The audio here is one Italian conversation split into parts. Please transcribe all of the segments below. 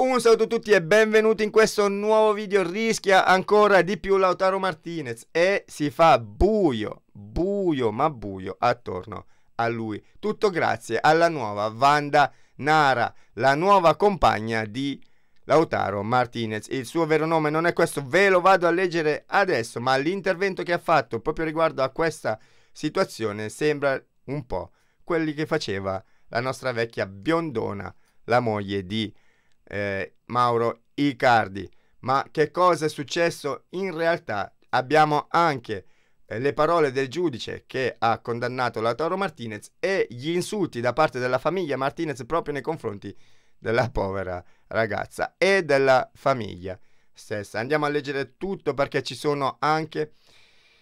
Un saluto a tutti e benvenuti in questo nuovo video Rischia ancora di più Lautaro Martinez E si fa buio, buio ma buio attorno a lui Tutto grazie alla nuova Wanda Nara La nuova compagna di Lautaro Martinez Il suo vero nome non è questo, ve lo vado a leggere adesso Ma l'intervento che ha fatto proprio riguardo a questa situazione Sembra un po' quelli che faceva la nostra vecchia biondona La moglie di Lautaro eh, Mauro Icardi. Ma che cosa è successo in realtà? Abbiamo anche eh, le parole del giudice che ha condannato la Martinez e gli insulti da parte della famiglia Martinez proprio nei confronti della povera ragazza e della famiglia stessa. Andiamo a leggere tutto perché ci sono anche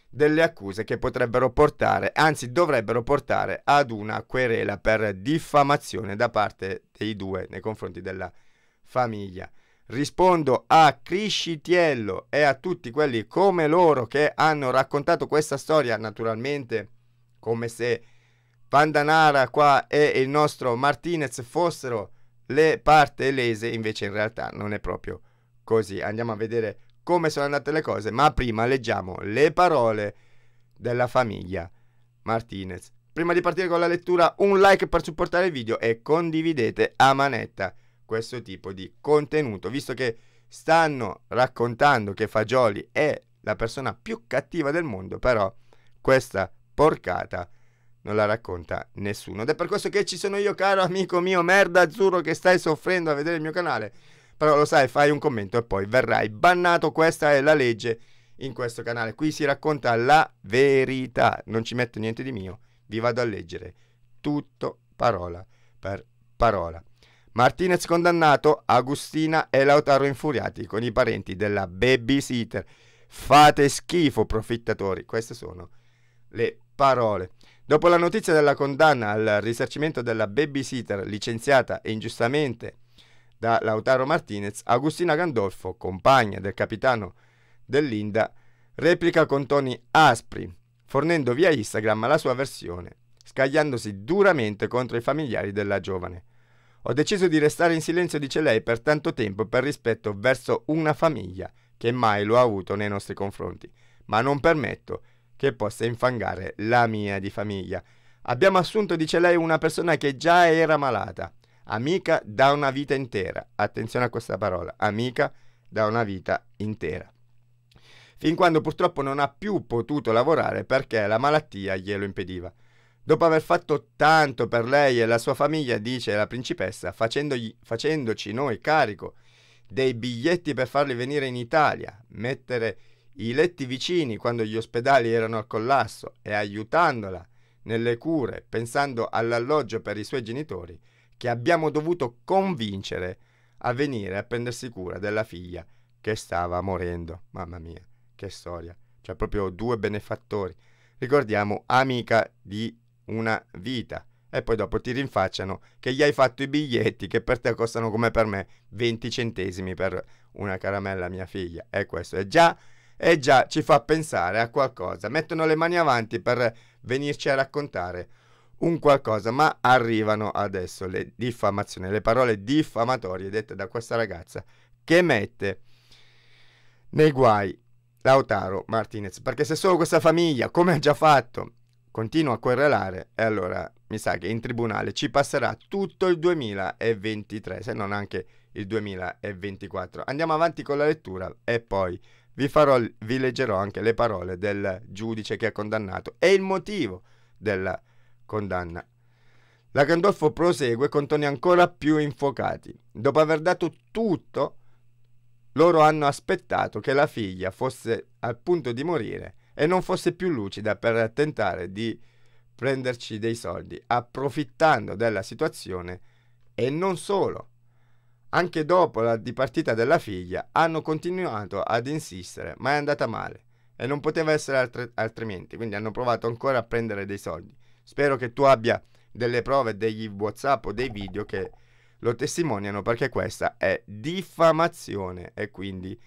delle accuse che potrebbero portare, anzi dovrebbero portare ad una querela per diffamazione da parte dei due nei confronti della famiglia famiglia. Rispondo a Criscitiello e a tutti quelli come loro che hanno raccontato questa storia, naturalmente come se Pandanara qua e il nostro Martinez fossero le parti lese, invece in realtà non è proprio così. Andiamo a vedere come sono andate le cose, ma prima leggiamo le parole della famiglia Martinez. Prima di partire con la lettura, un like per supportare il video e condividete a manetta questo tipo di contenuto, visto che stanno raccontando che Fagioli è la persona più cattiva del mondo, però questa porcata non la racconta nessuno. Ed è per questo che ci sono io, caro amico mio, merda azzurro, che stai soffrendo a vedere il mio canale. Però lo sai, fai un commento e poi verrai bannato. Questa è la legge in questo canale. Qui si racconta la verità. Non ci metto niente di mio. Vi vado a leggere tutto parola per parola. Martinez condannato, Agustina e Lautaro infuriati con i parenti della babysitter. Fate schifo, profittatori. Queste sono le parole. Dopo la notizia della condanna al risarcimento della babysitter licenziata ingiustamente da Lautaro Martinez, Agustina Gandolfo, compagna del capitano dell'Inda, replica con toni aspri, fornendo via Instagram la sua versione, scagliandosi duramente contro i familiari della giovane. Ho deciso di restare in silenzio, dice lei, per tanto tempo per rispetto verso una famiglia che mai lo ha avuto nei nostri confronti, ma non permetto che possa infangare la mia di famiglia. Abbiamo assunto, dice lei, una persona che già era malata, amica da una vita intera. Attenzione a questa parola, amica da una vita intera. Fin quando purtroppo non ha più potuto lavorare perché la malattia glielo impediva. Dopo aver fatto tanto per lei e la sua famiglia, dice la principessa, facendoci noi carico dei biglietti per farli venire in Italia, mettere i letti vicini quando gli ospedali erano al collasso e aiutandola nelle cure, pensando all'alloggio per i suoi genitori, che abbiamo dovuto convincere a venire a prendersi cura della figlia che stava morendo. Mamma mia, che storia! Cioè proprio due benefattori. Ricordiamo amica di una vita. E poi dopo ti rinfacciano che gli hai fatto i biglietti che per te costano come per me 20 centesimi per una caramella mia figlia. E questo è già, è già ci fa pensare a qualcosa. Mettono le mani avanti per venirci a raccontare un qualcosa, ma arrivano adesso le diffamazioni, le parole diffamatorie dette da questa ragazza che mette nei guai Lautaro Martinez, perché se solo questa famiglia, come ha già fatto continua a querelare e allora mi sa che in tribunale ci passerà tutto il 2023, se non anche il 2024. Andiamo avanti con la lettura e poi vi, farò, vi leggerò anche le parole del giudice che ha condannato e il motivo della condanna. La Gandolfo prosegue con toni ancora più infuocati. Dopo aver dato tutto, loro hanno aspettato che la figlia fosse al punto di morire e non fosse più lucida per tentare di prenderci dei soldi, approfittando della situazione e non solo. Anche dopo la dipartita della figlia hanno continuato ad insistere, ma è andata male e non poteva essere altri- altrimenti, quindi hanno provato ancora a prendere dei soldi. Spero che tu abbia delle prove, degli WhatsApp o dei video che lo testimoniano perché questa è diffamazione e quindi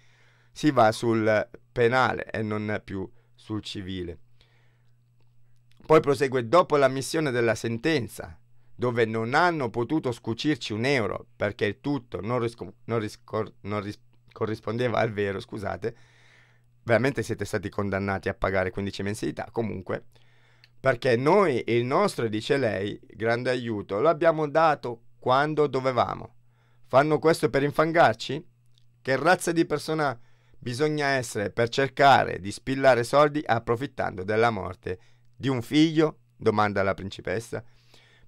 si va sul penale e non più sul civile. Poi prosegue dopo la missione della sentenza, dove non hanno potuto scucirci un euro perché il tutto non, risco- non, riscor- non ris- corrispondeva al vero, scusate. Veramente siete stati condannati a pagare 15 mensilità, comunque. Perché noi il nostro, dice lei, grande aiuto, lo abbiamo dato quando dovevamo. Fanno questo per infangarci? Che razza di persona bisogna essere per cercare di spillare soldi approfittando della morte di un figlio? domanda la principessa.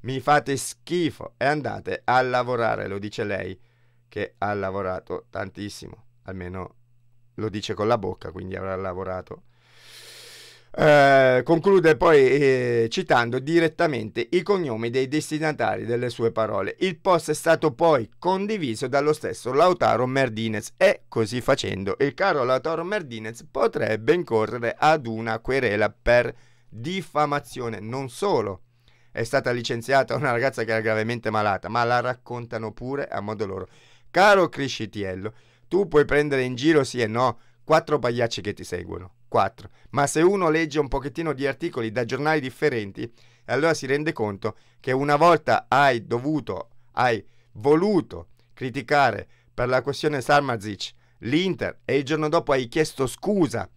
Mi fate schifo e andate a lavorare, lo dice lei, che ha lavorato tantissimo, almeno lo dice con la bocca, quindi avrà lavorato eh, conclude poi eh, citando direttamente i cognomi dei destinatari delle sue parole. Il post è stato poi condiviso dallo stesso Lautaro Merdinez e così facendo il caro Lautaro Merdinez potrebbe incorrere ad una querela per diffamazione. Non solo è stata licenziata una ragazza che era gravemente malata, ma la raccontano pure a modo loro. Caro Criscitiello, tu puoi prendere in giro sì e no quattro pagliacci che ti seguono 4. Ma se uno legge un pochettino di articoli da giornali differenti, allora si rende conto che una volta hai dovuto, hai voluto criticare per la questione Sarmazic l'Inter e il giorno dopo hai chiesto scusa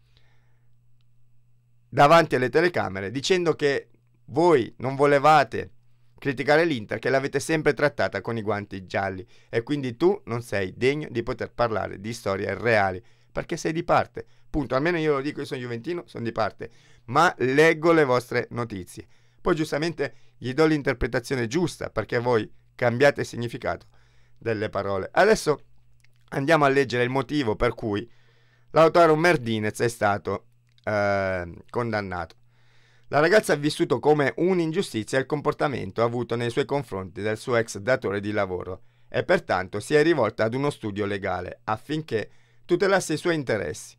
davanti alle telecamere dicendo che voi non volevate criticare l'Inter che l'avete sempre trattata con i guanti gialli e quindi tu non sei degno di poter parlare di storie reali perché sei di parte. Punto, almeno io lo dico, io sono Juventino, sono di parte, ma leggo le vostre notizie. Poi giustamente gli do l'interpretazione giusta perché voi cambiate il significato delle parole. Adesso andiamo a leggere il motivo per cui Lautaro Merdinez è stato eh, condannato. La ragazza ha vissuto come un'ingiustizia il comportamento avuto nei suoi confronti dal suo ex datore di lavoro e pertanto si è rivolta ad uno studio legale affinché tutelasse i suoi interessi.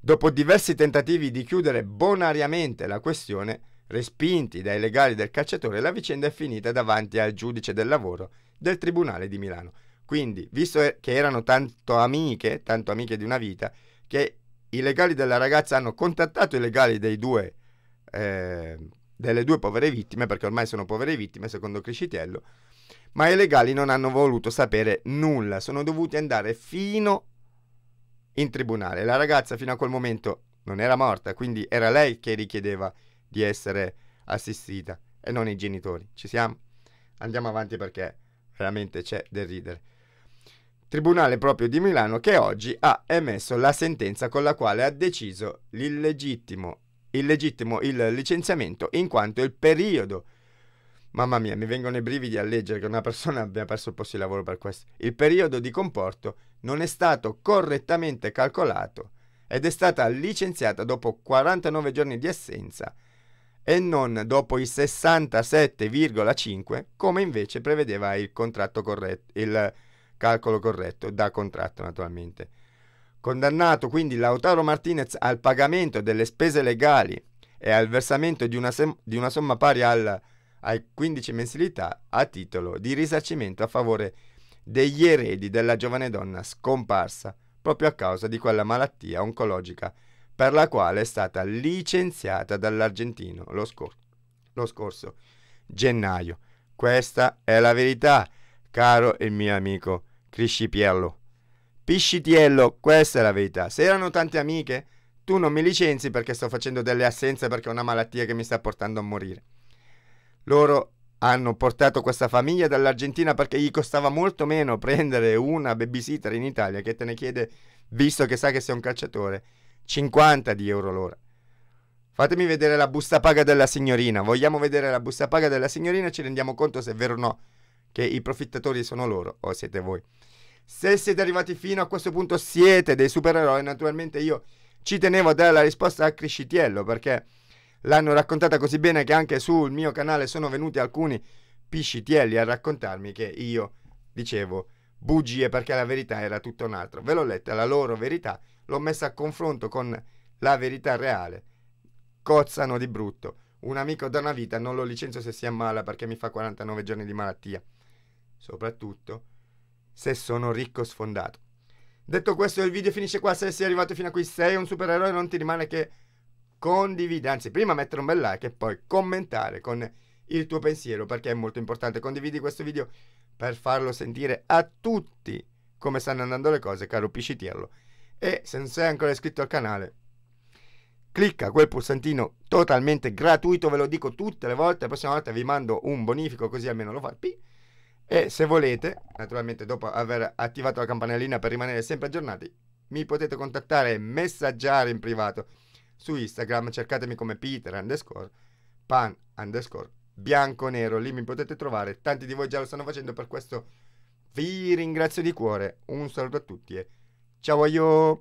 Dopo diversi tentativi di chiudere bonariamente la questione, respinti dai legali del cacciatore, la vicenda è finita davanti al giudice del lavoro del Tribunale di Milano. Quindi, visto che erano tanto amiche, tanto amiche di una vita, che i legali della ragazza hanno contattato i legali due, eh, delle due povere vittime, perché ormai sono povere vittime, secondo Crescitiello, ma i legali non hanno voluto sapere nulla, sono dovuti andare fino in tribunale. La ragazza fino a quel momento non era morta, quindi era lei che richiedeva di essere assistita e non i genitori. Ci siamo? Andiamo avanti perché veramente c'è del ridere. Tribunale proprio di Milano che oggi ha emesso la sentenza con la quale ha deciso l'illegittimo, illegittimo il licenziamento in quanto il periodo Mamma mia, mi vengono i brividi a leggere che una persona abbia perso il posto di lavoro per questo. Il periodo di comporto non è stato correttamente calcolato ed è stata licenziata dopo 49 giorni di assenza e non dopo i 67,5 come invece prevedeva il, corretto, il calcolo corretto da contratto naturalmente. Condannato quindi Lautaro Martinez al pagamento delle spese legali e al versamento di una, sem- di una somma pari al, ai 15 mensilità a titolo di risarcimento a favore di degli eredi della giovane donna scomparsa proprio a causa di quella malattia oncologica per la quale è stata licenziata dall'argentino lo, scor- lo scorso gennaio. Questa è la verità, caro il mio amico Criscipiello. Piscitiello, questa è la verità. Se erano tante amiche, tu non mi licenzi perché sto facendo delle assenze perché è una malattia che mi sta portando a morire. Loro hanno portato questa famiglia dall'Argentina perché gli costava molto meno prendere una babysitter in Italia che te ne chiede, visto che sa che sei un calciatore, 50 di euro l'ora. Fatemi vedere la busta paga della signorina. Vogliamo vedere la busta paga della signorina e ci rendiamo conto se è vero o no che i profittatori sono loro o siete voi. Se siete arrivati fino a questo punto siete dei supereroi, naturalmente io ci tenevo a dare la risposta a Criscitiello perché l'hanno raccontata così bene che anche sul mio canale sono venuti alcuni piscitielli a raccontarmi che io dicevo bugie perché la verità era tutto un altro. Ve l'ho letta la loro verità, l'ho messa a confronto con la verità reale. Cozzano di brutto. Un amico da una vita non lo licenzio se si ammala perché mi fa 49 giorni di malattia. Soprattutto se sono ricco sfondato. Detto questo il video finisce qua, se sei arrivato fino a qui sei un supereroe non ti rimane che condividi, anzi prima mettere un bel like e poi commentare con il tuo pensiero perché è molto importante. Condividi questo video per farlo sentire a tutti come stanno andando le cose, caro Piscitiello. E se non sei ancora iscritto al canale, clicca quel pulsantino totalmente gratuito, ve lo dico tutte le volte, la prossima volta vi mando un bonifico così almeno lo fai. E se volete, naturalmente dopo aver attivato la campanellina per rimanere sempre aggiornati, mi potete contattare e messaggiare in privato su Instagram, cercatemi come Peter underscore pan underscore bianco nero, lì mi potete trovare, tanti di voi già lo stanno facendo per questo vi ringrazio di cuore, un saluto a tutti e ciao io!